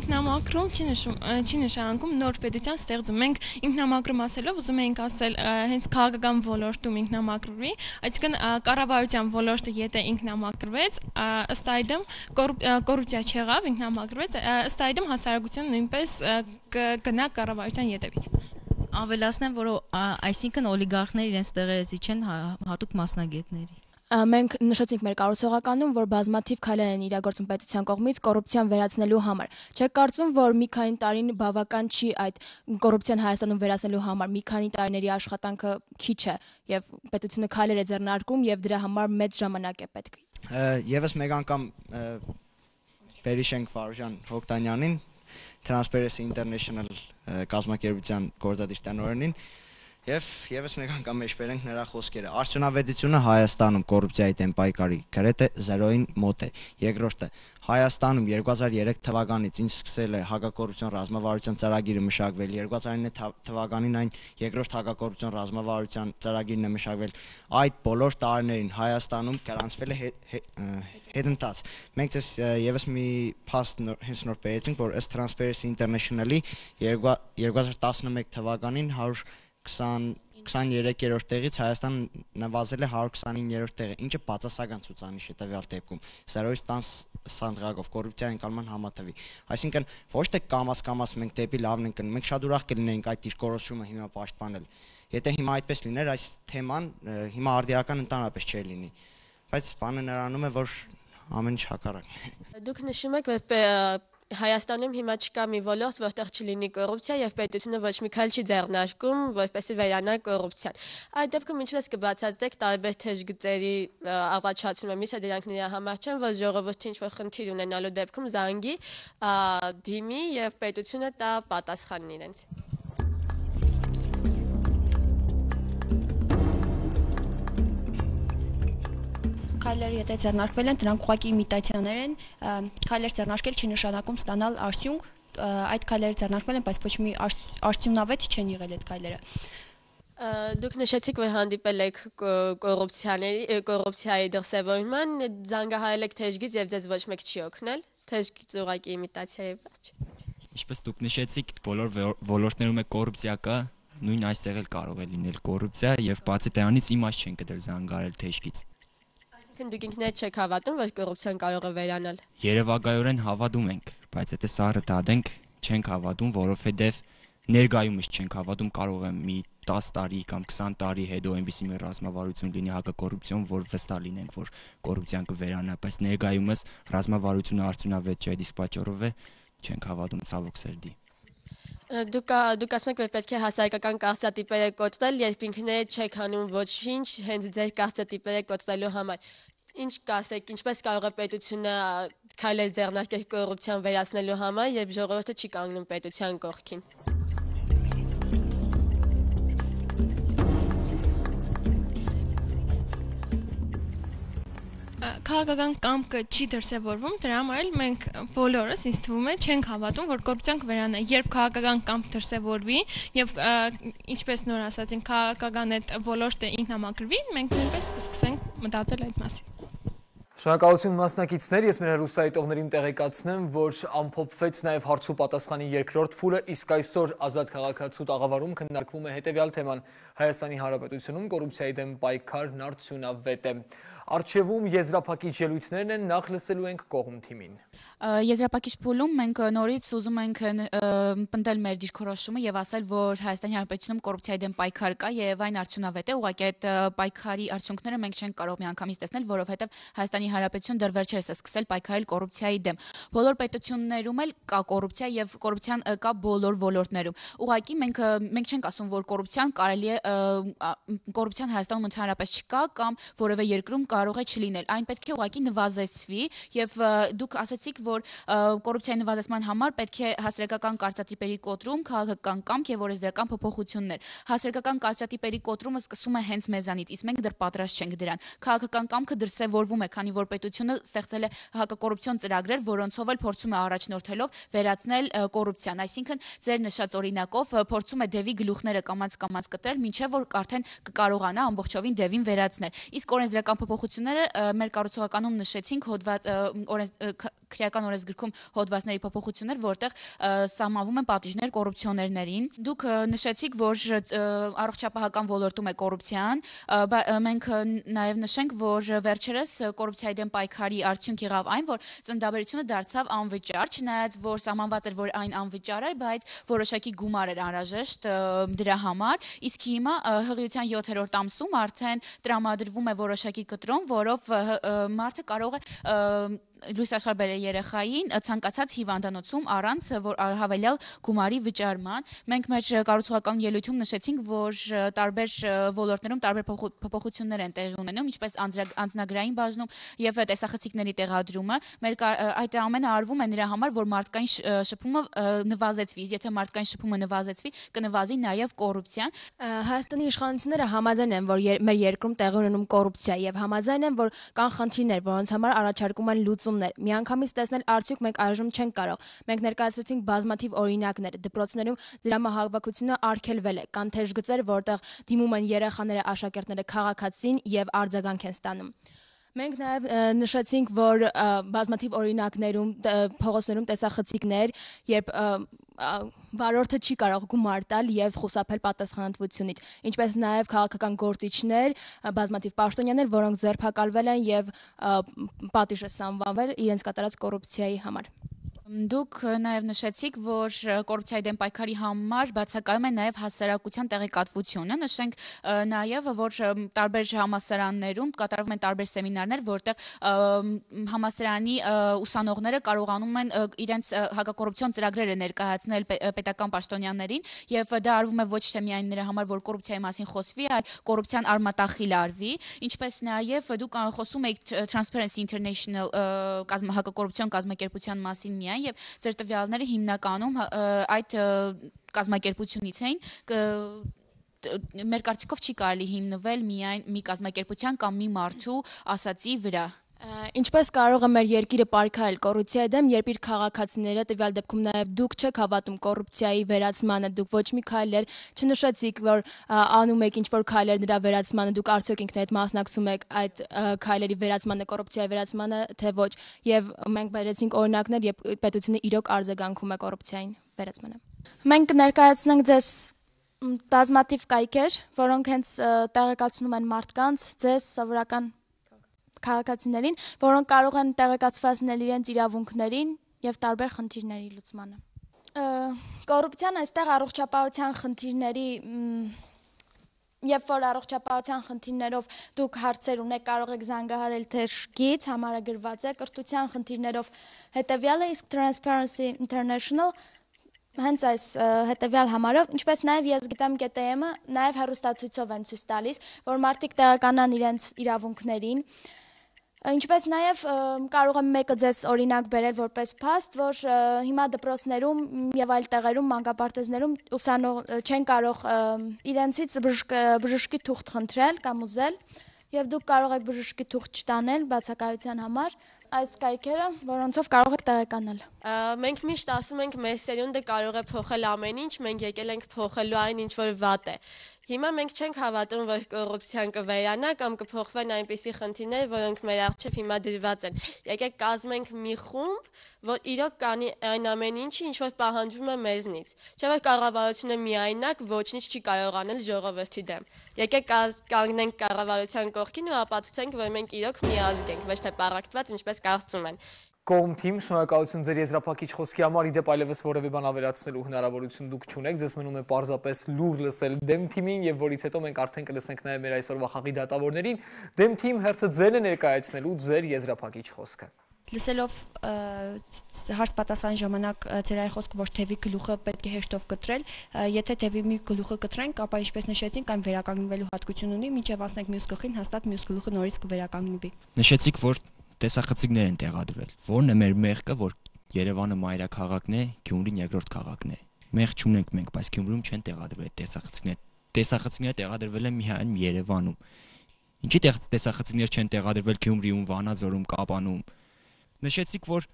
Ինքնամաքրում չի նշում, չի նշանակում նոր պետության ստեղծում։ Մենք ինքնամաքրում ասելով ուզում ենք ասել հենց քաղաքական ոլորտում ինքնամաքրվի, այսինքն կառավարության ոլորտը եթե ինքնամաքրվեց, ըստ այդմ կոռուպցիա չեղավ, ինքնամաքրվեց, ըստ այդմ հասարակությունը նույնպես կգնա կառավարության յետևից ավելացնեմ, որ այսինքն օլիգարխները իրենց տեղերից չեն հա, հատուկ մասնագետների։ Մենք նշեցինք մեր կառուցողականում, որ բազմաթիվ քայլեր են իրագործվում պետության կողմից կոռուպցիան վերացնելու համար։ Չեք կարծում, որ մի քանի տարին բավական չի այդ կոռուպցիան Հայաստանում վերացնելու համար մի քանի տարիների աշխատանքը քիչ է եւ պետությունը քայլեր է ձեռնարկում եւ դրա համար մեծ ժամանակ է պետք։ Եվս մեկ անգամ Վերիշենք Վարժան Հոկտանյանին Transparency International կազմակերպության գործադիր տնօրենին Եվ եւս մեկ անգամ մեջբերենք նրա խոսքերը։ Արդյունավետությունը Հայաստանում կոռուպցիայի դեմ պայքարի գրեթե 0-ին մոտ է։ Երկրորդը Հայաստանում 2003 թվականից ինչ սկսել է հակակոռուպցիոն ռազմավարության ծրագիրը մշակվել, 2009 թվականին այն երկրորդ հակակոռուպցիոն ռազմավարության ծրագիրն է մշակվել։ Այդ բոլոր տարիներին Հայաստանում գրանցվել է հետընթաց։ Մենք ես եւս մի փաստ հենց նոր բերեցինք, որ ըստ Transparency International-ի 2011 հա, թվականին 100 20 23-րդ տեղից Հայաստան նվազել է 129-րդ տեղը, ինչը բացասական ցուցանիշ է տվյալ դեպքում։ Սարոյստան Սանդրագով կոռուպցիա անկալման համատվի։ Այսինքն ոչ թե կամաց-կամաց մենք դեպի լավն ենք գնում, մենք շատ ուրախ կլինենք այդ դիրքորոշումը հիմա պաշտպանել։ Եթե հիմա այդպես լիներ, այս թեման հիմա արդիական ընդհանրապես չէր լինի։ Բայց բանը նրանում է, որ ամեն ինչ հակառակն է։ Դուք նշում եք, որ Հայաստանում հիմա չկա մի ոլորտ, որտեղ չլինի կոռուպցիա եւ պետությունը ոչ մի քայլ չի ձեռնարկում, որպեսզի վերանա կոռուպցիան։ Այդ դեպքում ինչպես կբացատրեք տարբեր թեժ գծերի առաջացումը, միթե դրանք նրա համար չեն, որ ժողովուրդը ինչ որ խնդիր ունենալու դեպքում զանգի, դիմի եւ պետությունը տա պատասխանն իրենց։ Քայլերը եթե ձեռնարկվել են, դրանք ուղղակի իմիտացիաներ են։ Քայլեր ձեռնարկել չի նշանակում ստանալ արդյունք, այդ քայլերը ձեռնարկվել են, բայց ոչ մի արդյունավետ չեն եղել այդ քայլերը։ Դուք նշեցիք, որ հանդիպել եք կոռուպցիաների, կոռուպցիայի դրսևորման, զանգահարել եք թեժգից եւ ձեզ ոչ մեկ չի օգնել։ Թեժգից ուղղակի իմիտացիա է վերջ։ Ինչպես դուք նշեցիք, բոլոր ոլորտներում է կոռուպցիա կա, նույն այստեղ էլ կարող է լինել կոռուպցիա եւ բացի դրանից իմաստ չեն կդր զանգարել թեժգից։ Այսինքն դուք ինքներդ չեք հավատում, որ կոռուպցիան կարող է վերանալ։ Երևակայորեն հավատում ենք, բայց եթե սառը դադենք, չենք հավատում, որովհետև ներկայումս չենք հավատում կարող է մի 10 տարի կամ 20 տարի հետո այնպեսի մի ռազմավարություն լինի հակակոռուպցիոն, որ վստահ լինենք, որ կոռուպցիան կվերանա, բայց ներկայումս ռազմավարությունը արդյունավետ չէ, դիսկ պատճառով է չենք հավատում ցավոք սերդի։ Դուք դուք ասում եք, որ պետք է հասարակական կարծատիպերը կոտրել, երբ ինքները չեք անում ոչինչ, հենց ձեր կարծատիպերը կոտրելու համար։ Ինչ կասեք, ինչպես կարող է պետությունը քայլել ձեռնարկել կոռուպցիան վերացնելու համար, երբ ժողովուրդը չի կանգնում պետության կողքին։ քաղաքական կամքը չի դրսևորվում, դրա համար էլ մենք բոլորս ինձ թվում է չենք հավատում, որ կոռուպցիան կվերանա։ Երբ քաղաքական կամք դրսևորվի եւ ինչպես նոր ասացին, քաղաքական այդ ոլորտը ինքնամակրվի, մենք նույնպես կսկսենք մտածել այդ մասին։ Շնորհակալություն մասնակիցներ, ես մեր հեռուստայտողներին տեղեկացնեմ, որ ամփոփվեց նաև հարցու պատասխանի երկրորդ փուլը, իսկ այսօր ազատ քաղաքացու տաղավարում քննարկվում է հետևյալ թեման՝ Հայաստանի Հանրապետությունում կոռուպցիայի դեմ պայքարն արդյունավետ է։ Արջևում եզրափակիչ ելույթներն են նախ լսելու ենք կողմ թիմին։ Եզրափակիչ փուլում մենք նորից ուզում ենք պնդել մեր դիրքորոշումը եւ ասել, որ Հայաստանի Հանրապետությունում կոռուպցիայի դեմ պայքար կա եւ այն արդյունավետ է, ուղղակի այդ պայքարի արդյունքները մենք չենք կարող միանգամից տեսնել, որովհետեւ Հայաստանի Հանրապետություն դեռ վերջերս է սկսել պայքարել կոռուպցիայի դեմ։ Բոլոր պետություններում էլ կա կոռուպցիա եւ կոռուպցիան կա բոլոր ոլորտներում։ Ուղղակի մենք մենք չենք ասում, որ կոռուպցիան կարելի է կոռուպցիան Հայաստանում ընդհանրապես չկա կամ որևէ երկրում կարող է չլինել։ Այն պետք է ուղղակի նվազեցվի եւ դուք ասացիք որ կոռուպցիայի նվազեցման համար պետք է հասարակական կարծատիպերի կոտրում, քաղաքական կամք եւ օրենսդրական փոփոխություններ։ Հասարակական կարծատիպերի կոտրումը սկսում է հենց մեզանից, իսկ մենք դեռ պատրաստ չենք դրան։ Քաղաքական կամքը դրսևորվում է, քանի որ պետությունը ստեղծել է հակակոռուպցիոն ծրագրեր, որոնցով էլ փորձում է առաջնորդելով վերացնել կոռուպցիան, այսինքն ձեր նշած օրինակով փորձում է դեվի գլուխները կամած-կամած կտրել, ինչեւ որ արդեն կկարողանա ամբողջովին դեվին վերացնել։ Իսկ օրենսդրական փոփոխությունները մեր կառուցողականում նշեցինք հոդված օրենս Պետական օրենսգրքում հոդվածների փոփոխություններ, որտեղ սահմանվում են պատիժներ կոռուպցիոներներին։ Դուք նշեցիք, որ առողջապահական ոլորտում է կոռուպցիան, մենք նաև նշենք, որ վերջերս կոռուպցիայի դեմ պայքարի արդյունք եղավ այն, որ ծնդաբերությունը դարձավ անվճար, չնայած որ սահմանված էր, որ այն անվճար էր, բայց որոշակի գումար էր անհրաժեշտ դրա համար, իսկ հիմա հղիության 7-րդ ամսում արդեն տրամադրվում է որոշակի կտրոն, որով մարդը կարող է լույս աշխարհ բերել երեխային ցանկացած հիվանդանոցում առանց որ հավելյալ գումարի վճարման։ Մենք մեր կառուցողական ելույթում նշեցինք, որ տարբեր ոլորտներում տարբեր փոփոխություններ են տեղի ունենում, ինչպես անձնագրային բաժնում եւ տեսախցիկների տեղադրումը։ Մեր այդ ամենը արվում է նրա համար, որ մարդկային շփումը նվազեցվի, եթե մարդկային շփումը նվազեցվի, կնվազի նաեւ կոռուպցիան։ Հայաստանի իշխանությունները համաձայն են, որ մեր երկրում տեղի ունենում կոռուպցիա եւ համաձայն են, որ կան խնդիրներ, որոնց համար առաջարկում են լուծ ծախսումներ, միանգամից տեսնել արդյոք մենք այժմ չենք կարող։ Մենք ներկայացրեցինք բազմաթիվ օրինակներ։ Դպրոցներում դրամահավաքությունը արգելվել է, կան թեժ գծեր, որտեղ դիմում են երեխաները աշակերտները քաղաքացին եւ արձագանք են ստանում։ Մենք նաև նշեցինք, որ բազմաթիվ օրինակներում փողոցներում տեսախցիկներ, երբ վարորդը չի կարող գումար տալ եւ խուսափել պատասխանատվությունից, ինչպես նաեւ քաղաքական գործիչներ, բազմաթիվ պաշտոնյաներ, որոնք ձերբակալվել են եւ պատիժը սանվանվել իրենց կատարած կոռուպցիայի համար։ Դուք նաև նշեցիք, որ կոռուպցիայի դեմ պայքարի համար բացակայում է նաև հասարակության տեղեկատվությունը, նշենք նաև, որ տարբեր համասարաններում կատարվում են տարբեր սեմինարներ, որտեղ համասարանի ուսանողները կարողանում են իրենց հակակոռուպցիոն ծրագրերը ներկայացնել պետական պաշտոնյաներին եւ դա արվում է ոչ թե միայն նրա համար, որ կոռուպցիայի մասին խոսվի, այլ կոռուպցիան արմատախիլ արվի, ինչպես նաև դուք խոսում եք Transparency International կազմակերպության կազմակերպության մասին միայն տվյալներն եւ ձեր տվյալները հիմնականում այդ կազմակերպությունից էին մեր կարծիքով չի կարելի հիմնվել միայն մի կազմակերպության կամ մի մարդու ասացի վրա Ինչպես կարող է մեր երկիրը պարգայել կոռուպցիայի դեմ, երբ իր քաղաքացիները, տվյալ դեպքում նաև դուք չեք հավատում կոռուպցիայի վերացմանը, դուք ոչ մի քայլեր չնշեցիք, որ անում եք ինչ որ քայլեր նրա վերացմանը, դուք արդյոք ինքներդ մասնակցում եք այդ քայլերի վերացմանը, կոռուպցիայի վերացմանը, թե ոչ։ Եվ մենք բերեցինք օրինակներ, երբ պետությունը իրոք արձագանքում է կոռուպցիային վերացմանը։ Մենք կներկայացնենք ձեզ բազմաթիվ կայքեր, որոնք հենց տեղեկացնում են մարդկանց ձեզ սովորական քաղաքացիներին, որոնք կարող են տեղեկացված լինել իրենց իրավունքներին եւ տարբեր խնդիրների լուծմանը։ Կոռուպցիան այստեղ առողջապահության խնդիրների Երբ որ առողջապահության խնդիրներով դուք հարցեր ունեք, կարող եք զանգահարել թեշկից, համարագրված է կրթության խնդիրներով հետևյալը, իսկ Transparency International հենց այս հետեւյալ համարով, ինչպես նաև ես գիտեմ GTM-ը, նաև հերոստացույցով են ցույց տալիս, որ մարդիկ տեղականան իրենց իրավունքներին, իրավունքներին Ինչպես նաև կարող եմ մեկը ձեզ օրինակ բերել որպես փաստ, որ հիմա դպրոցներում եւ այլ տեղերում մանկապարտեզներում ուսանող չեն կարող իրենցից բժշկի թուղթ խնդրել կամ ուզել եւ դուք կարող եք բժշկի թուղթ չտանել բացակայության համար այս կայքերը, որոնցով կարող եք տեղեկանալ։ Մենք միշտ ասում ենք, մեր սերունդը կարող է փոխել ամեն ինչ, մենք եկել ենք փոխելու այն, ինչ որ վատ է։ Հիմա մենք չենք հավատում, որ կոռուպցիան կվերանա կամ կփոխվեն այնպիսի խնդիրներ, որոնք մեր առջև հիմա դրված են։ Եկեք կազմենք մի խումբ, որ իրոք կանի այն ամեն ինչը, ինչ որ պահանջվում է մեզնից։ Չէ՞ որ կառավարությունը միայնակ ոչինչ չի կարող անել ժողովրդի դեմ։ Եկեք կանգնենք կառավարության կողքին ու ապացուցենք, որ մենք իրոք միազգ ենք, ոչ թե պարակտված, ինչպես կարծում են։ Կողմ թիմ, շնորհակալություն ձեր եզրափակիչ խոսքի համար։ Իդեպ այլևս որևէ բան ավելացնելու հնարավորություն դուք չունեք։ Ձեզ մնում է պարզապես լուր լսել դեմ թիմին եւ որից հետո մենք արդեն կլսենք նաեւ մեր այսօրվա խաղի դատավորներին։ Դեմ թիմ հերթը ձեր է ներկայացնելու ձեր եզրափակիչ խոսքը։ Լսելով հարց պատասխան ժամանակ ձեր այ խոսքը որ թևի գլուխը պետք է հեշտով կտրել, եթե թևի մի գլուխը կտրենք, ապա ինչպես նշեցինք, այն վերականգնվելու հատկություն ունի, մինչև ասենք մյուս գլխին հաստատ մյուս գլուխը նորից կվերականգնվի։ Նշեցիք, որ տեսախցիկներ են տեղադրվել։ Որն է մեր մեղքը, որ Երևանը մայրաքաղաքն է, Գյումրին երկրորդ քաղաքն է։ Մեղք չունենք մենք, բայց Գյումրիում չեն տեղադրվել տեսախցիկներ։ Տեսախցիկները տեղադրվել են միայն Երևանում։ Ինչի՞ տեսախցիկներ չեն տեղադրվել Գյումրիում, Վանաձորում, Կապանում։ Նշեցիք, որ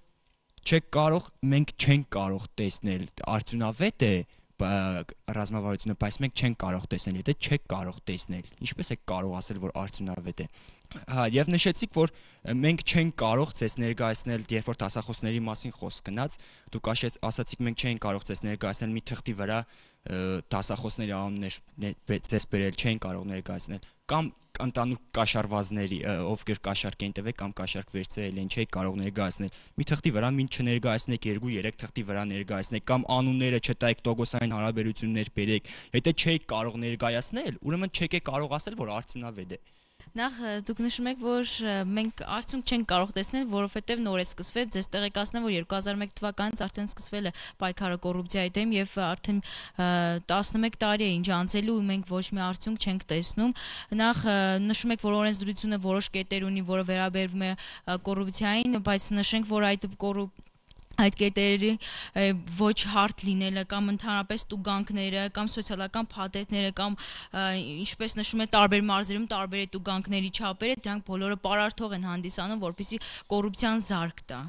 չեք կարող, մենք չենք կարող տեսնել, արդյունավետ է ռազմավարությունը, բայց մենք չենք կարող տեսնել, եթե չեք կարող տեսնել, ինչպես եք կարող ասել, որ արդյունավետ է։ Հա, եւ նշեցիք, որ մենք չենք կարող ցես ներկայացնել, երբ որ դասախոսների մասին խոսք գնաց, դուք ասացիք մենք չենք կարող ցես ներկայացնել մի թղթի վրա դասախոսների անուններ ձեզ բերել չեն կարող ներկայացնել կամ ընդանուր կաշառվածների ովքեր կաշառկեն տվել կամ կաշառք վերցրել են չէ կարող ներկայացնել մի թղթի վրա մին չներկայացնեք 2-3 թղթի վրա ներկայացնեք կամ անունները չտայեք տոգոսային հարաբերություններ բերեք եթե չեք կարող ներկայացնել ուրեմն չեք կարող ասել որ արդյունավետ է Նախ դուք նշում եք, որ մենք արդյունք չենք կարող տեսնել, որովհետև նոր է սկսվել, ձեզ տեղեկացնեմ, որ 2001 թվականից արդեն սկսվել է պայքարը կոռուպցիայի դեմ եւ արդեն 11 տարի է ինչ անցելու ու մենք ոչ մի արդյունք չենք տեսնում։ Նախ նշում եք, որ օրենսդրությունը որոշ կետեր ունի, որը վերաբերվում է կոռուպցիային, բայց նշենք, որ այդ կոռուպ այդ կետերի ոչ հարթ լինելը կամ ընդհանրապես տուգանքները կամ սոցիալական փաթեթները կամ ինչպես նշվում է տարբեր մարզերում տարբեր է տուգանքների չափերը դրանք բոլորը պարարտող են հանդիսանում որպիսի կոռուպցիան զարգ տա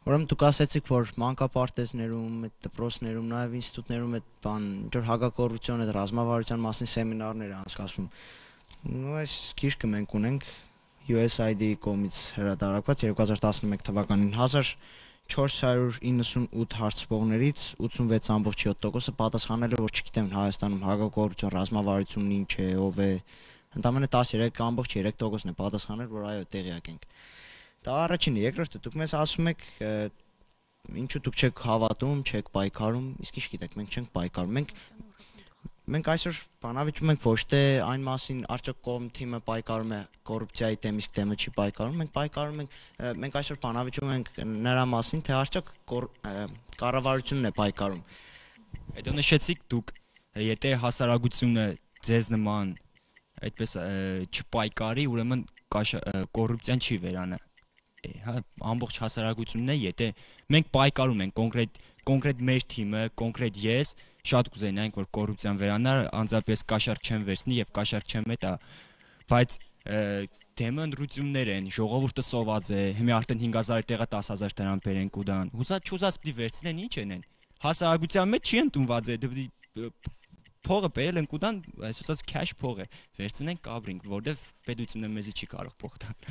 Ուրեմն դուք ասացիք, որ մանկապարտեզներում, այդ դպրոցներում, նաև ինստիտուտներում այդ բան, ինչ որ հակակոռուպցիոն այդ ռազմավարության մասին սեմինարներ անցկացվում։ Ну, այս գիրքը մենք ունենք USAID-ի կողմից հրատարակված 2011 թվականին 1000 498 հարցվողներից 86.7%-ը պատասխանել է, որ չգիտեմ Հայաստանում հակակոռության ռազմավարությունն ինչ է, ով է։ Ընդամենը 13.3%-ն է պատասխանել, որ այո, տեղյակ ենք։ Դա առաջինը, երկրորդը դուք մեզ ասում եք ինչու դուք չեք հավատում, չեք պայքարում, իսկ ինչ գիտեք, մենք չենք պայքարում։ Մենք Մենք այսօր բանավիճում ենք ոչ թե այն մասին արդյոք կողմ թիմը պայքարում է կոռուպցիայի դեմ իսկ դեմը չի պայքարում, մենք պայքարում ենք մենք այսօր բանավիճում ենք նրա մասին, թե արդյոք կառավարությունն է պայքարում։ Այդ նշեցիք դուք, եթե հասարակությունը ձեզ նման այդպես չպայքարի, ուրեմն կոռուպցիան չի վերանա։ Հա, ամբողջ հասարակությունն է, եթե մենք պայքարում ենք կոնկրետ կոնկրետ մեր թիմը, կոնկրետ ես, շատ կուզենայինք որ կոռուպցիան վերանա, անձապես կաշառք չեն վերցնի եւ կաշառք չեն մետա, բայց դեմը ընդրություններ են, ժողովուրդը սոված է, հիմա արդեն 5000 տեղը 10000 դրամ բերեն կուդան։ Հուսած չուզած պիտի վերցնեն, ինչ են են։ Հասարակության մեջ չի ընդունված է, դպի դե փողը բերել են կուտան, այսպես cash փողը վերցնեն կաբրինգ, որտեվ պետությունը մեզի չի կարող փող տան։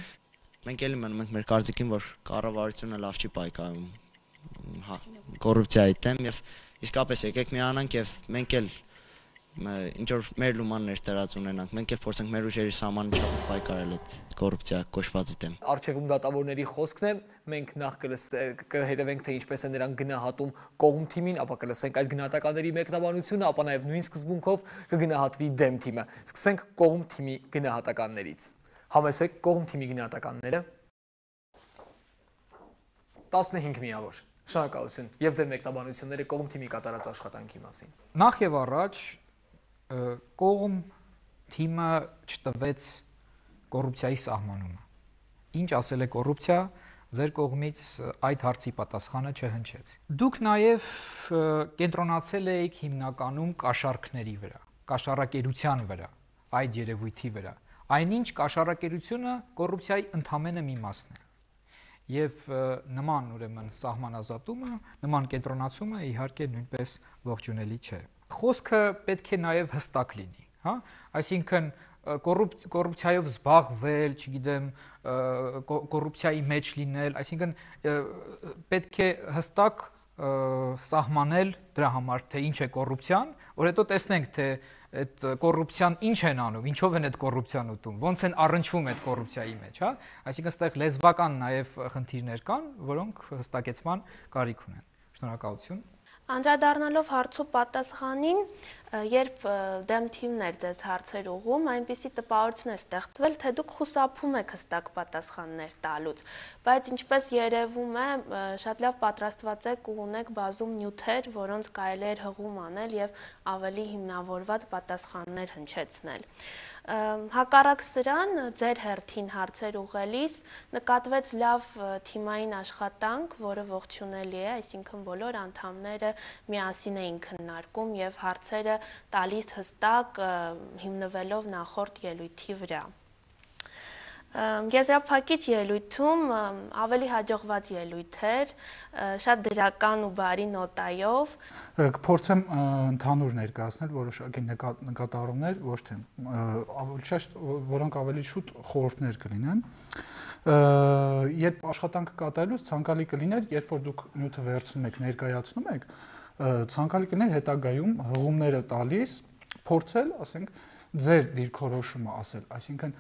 Մենք էլ մնում ենք մեր կարծիքին, որ կառավարությունը լավ չի պայքարում հա կոռուպցիայի դեմ եւ և իսկապես եկեք միանանք եւ մենք էլ ինչ որ մեր լումաններ դրած ունենանք, մենք էլ փորձենք մեր ուժերի սահմանը չափ պայքարել այդ կոռուպցիա կոչվածի դեմ։ Արջևում դատավորների խոսքն է, մենք նախ կհետևենք թե ինչպես են նրանք գնահատում կողմ թիմին, ապա կլսենք այդ գնահատականների մեկնաբանությունը, ապա նաև նույն սկզբունքով կգնահատվի դեմ թիմը։ Սկսենք կողմ թիմի գնահատականներից։ Համեսեք կողմ թիմի գնահատականները 15 միավոր Շնորհակալություն եւ ձեր մեկնաբանությունները կողմ թիմի կատարած աշխատանքի մասին։ Նախ եւ առաջ կողմ թիմը չտվեց կոռուպցիայի սահմանումը։ Ինչ ասել է կոռուպցիա, ձեր կողմից այդ հարցի պատասխանը չհնչեց։ Դուք նաև կենտրոնացել եք հիմնականում կաշառքների վրա, կաշառակերության վրա, այդ երևույթի վրա։ Այնինչ կաշառակերությունը կոռուպցիայի ընդհանրը մի մասն է եւ նման ուրեմն սահմանազատումը, նման կենտրոնացումը իհարկե նույնպես ողջունելի չէ։ Խոսքը պետք է նաեւ հստակ լինի, հա? Այսինքն կոռուպցիայով զբաղվել, չգիտեմ, կոռուպցիայի մեջ լինել, այսինքն պետք է հստակ սահմանել դրա համար, թե ինչ է կոռուպցիան, որ հետո տեսնենք, թե այդ կոռուպցիան ինչ են անում, ինչով են այդ կոռուպցիան ուտում, ոնց են առնչվում այդ կոռուպցիայի մեջ, հա? Այսինքն այստեղ լեզվական նաև խնդիրներ կան, որոնք հստակեցման կարիք ունեն։ Շնորհակալություն։ Անդրադառնալով հարցու պատասխանին, երբ դեմ թիմներ ձեզ հարցեր ուղում, այնպիսի տպավորություններ ստեղծվել, թե դուք խուսափում եք հստակ պատասխաններ տալուց, բայց ինչպես երևում է, շատ լավ պատրաստված եք ու ունեք բազում նյութեր, որոնց կարելի է հղում անել եւ ավելի հիմնավորված պատասխաններ հնչեցնել։ Հակառակ սրան ձեր հերթին հարցեր ուղելիս նկատվեց լավ թիմային աշխատանք, որը ողջունելի է, այսինքն բոլոր անդամները միասին էին քննարկում եւ հարցերը տալիս հստակ հիմնվելով նախորդ ելույթի վրա։ Եզրափակիչ ելույթում ավելի հաջողված ելույթ էր, շատ դրական ու բարի նոտայով։ Կփորձեմ ընդհանուր ներկայացնել որոշակի նկատառումներ, ոչ թե ավելի շատ, որոնք ավելի շուտ խորհուրդներ կլինեն։ Երբ աշխատանքը կատարելուց ցանկալի կլիներ, երբ որ դուք նյութը վերցնում եք, ներկայացնում եք, ցանկալի կլիներ հետագայում հղումները տալիս փորձել, ասենք, ձեր դիրքորոշումը ասել, այսինքն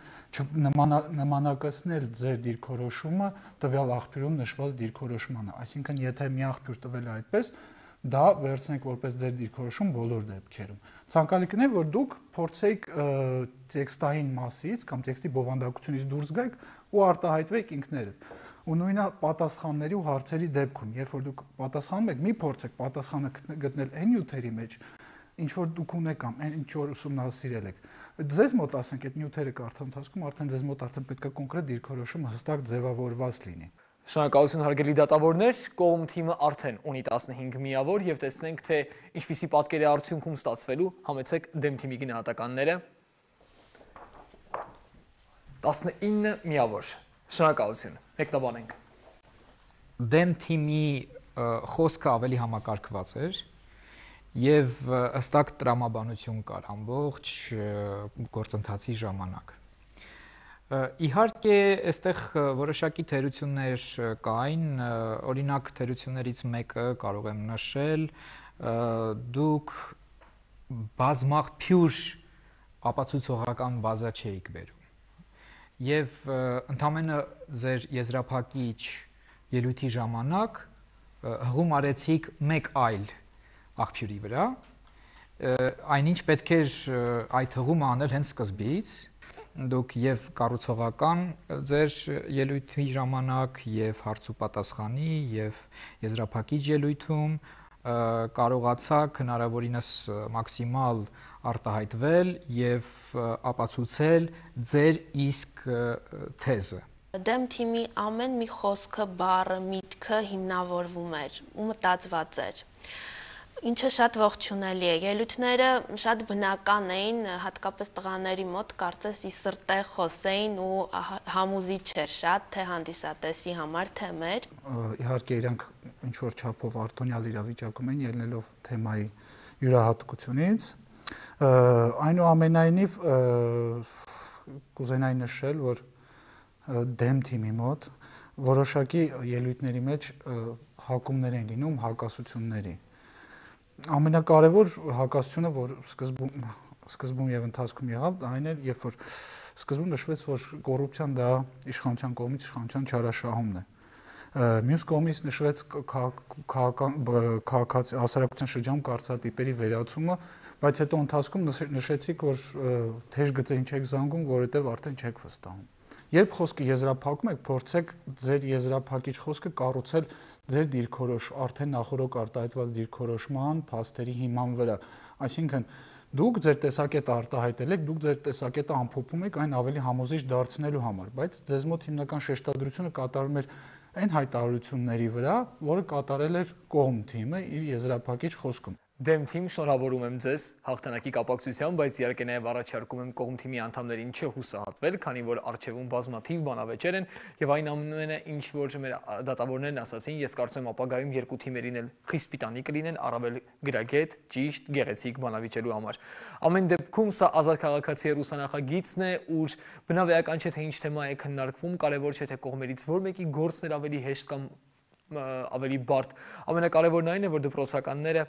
նմանա, նմանակացնել ձեր դիրքորոշումը տվյալ աղբյուրում նշված դիրքորոշմանը, այսինքն եթե մի աղբյուր տվել է այդպես, դա վերցնեք որպես ձեր դիրքորոշում բոլոր դեպքերում։ Ցանկալի կներ, որ դուք փորձեք տեքստային մասից կամ տեքստի բովանդակությունից դուրս գայք ու արտահայտվեք ինքներդ։ Ու նույնը պատասխանների ու հարցերի դեպքում, երբ որ դուք պատասխանում եք, մի փորձեք պատասխանը գտնել այն նյութերի մեջ, ինչ որ դուք ունեք կամ այն ինչ որ ուսումնասիրել եք ձեզ մոտ ասենք այդ նյութերը կարդա ընթացքում արդեն ձեզ մոտ արդեն պետքա կոնկրետ դիրքորոշում հստակ ձևավորված լինի Շնորհակալություն հարգելի դատավորներ, կողմ թիմը արդեն ունի 15 միավոր եւ տեսնենք թե ինչպիսի պատկեր է արդյունքում ստացվելու, համեցեք դեմ թիմի գնահատականները 19 միավոր։ Շնորհակալություն։ Մեկնաբանենք։ Դեմ թիմի խոսքը ավելի համակարգված էր, եւ ըստակ տրամաբանություն կար ամբողջ գործընթացի ժամանակ։ Իհարկե, այստեղ որոշակի թերություններ կային, օրինակ թերություններից մեկը կարող եմ նշել, դուք բազմախ փյուր ապացուցողական բազա չէիք բերում։ Եվ ընդամենը ձեր եզրափակիչ ելույթի ժամանակ հղում արեցիք մեկ այլ աղբյուրի վրա, այնինչ պետք էր այդ հղումը անել հենց սկզբից, դուք եւ կառուցողական ձեր ելույթի ժամանակ եւ հարց ու պատասխանի եւ եզրափակիչ ելույթում կարողացաք հնարավորինս մաքսիմալ արտահայտվել եւ ապացուցել ձեր իսկ թեզը դեմ թիմի ամեն մի խոսքը, բառը, միտքը հիմնավորվում էր ու մտածված էր։ Ինչը շատ ողջունելի է։ Ելույթները շատ բնական էին, հատկապես տղաների մոտ կարծես ի սրտե խոսեին ու համուզիչ էր շատ, թե հանդիսատեսի համար, թե մեր։ Իհարկե իրանք ինչ որ չափով արտոնյալ իրավիճակում են ելնելով թեմայի յուրահատկությունից։ Այնուամենայնիվ կուզենայի նշել, որ դեմ թիմի մոտ որոշակի ելույթների մեջ հակումներ են լինում հակասությունների ամենակարևոր հակասությունը, որ սկզբում սկզբում եւ ընթացքում եղավ, այն էր, երբ որ սկզբում նշվեց, որ կոռուպցիան դա իշխանության կողմից իշխանության չարաշահումն է։ Մյուս կողմից նշվեց քաղաքական քաղաքացի հասարակության շրջանում կարծատիպերի վերացումը, բայց հետո ընթացքում նշեցիք, որ թեժ գծերին չեք զանգում, որովհետեւ արդեն չեք վստահում։ Երբ խոսքը եզրափակում եք, փորձեք ձեր եզրափակիչ խոսքը կառուցել ձեր դիրքորոշ արդեն նախորոք արտահայտված դիրքորոշման փաստերի հիման վրա այսինքն դուք ձեր տեսակետը արտահայտել եք դուք ձեր տեսակետը ամփոփում եք այն ավելի համոզիչ դարձնելու համար բայց ձեզ մոտ հիմնական շեշտադրությունը կատարում էր այն հայտարարությունների վրա որը կատարել էր կողմ թիմը իր եզրափակիչ խոսքում Դեմ թիմ շնորհավորում եմ ձեզ հաղթանակի կապակցությամբ, բայց իհարկե նաև առաջարկում եմ կողմ թիմի անդամներին չհուսահատվել, քանի որ արջևում բազմաթիվ բանավեճեր են եւ այն ամենը ինչ որ մեր դատավորներն ասացին, ես կարծում եմ ապագայում երկու թիմերին էլ խիստ պիտանի կլինեն առավել գրագետ, ճիշտ, գեղեցիկ բանավիճելու համար։ Ամեն դեպքում սա ազատ քաղաքացի ռուսանախագիծն է, ուր բնավեական չէ թե ինչ թեմա է քննարկվում, կարևոր չէ թե կողմերից որ մեկի գործն ավելի հեշտ կամ ավելի բարդ։ Ամենակարևորն այն է, որ դիպրոցականները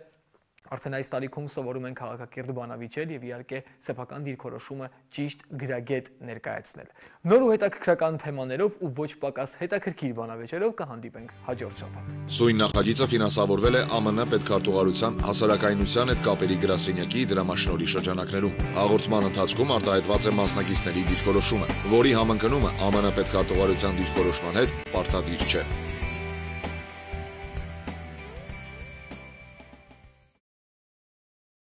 Արդեն այս տարիքում սովորում են քաղաքակիրթ բանավիճել եւ իհարկե սեփական դիրքորոշումը ճիշտ գրագետ ներկայացնել։ Նոր ու հետաքրքրական թեմաներով ու ոչ պակաս հետաքրքիր բանավեճերով կհանդիպենք հաջորդ շաբաթ։ Սույն նախագիծը ֆինանսավորվել է ԱՄՆ պետքարտուղարության հասարակայնության հետ կապերի գրասենյակի դրամաշնորի շրջանակներում։ Հաղորդման ընթացքում արտահայտված է մասնակիցների դիրքորոշումը, որի համընկնումը ԱՄՆ պետքարտուղարության դիրքորոշման հետ պարտադիր չէ։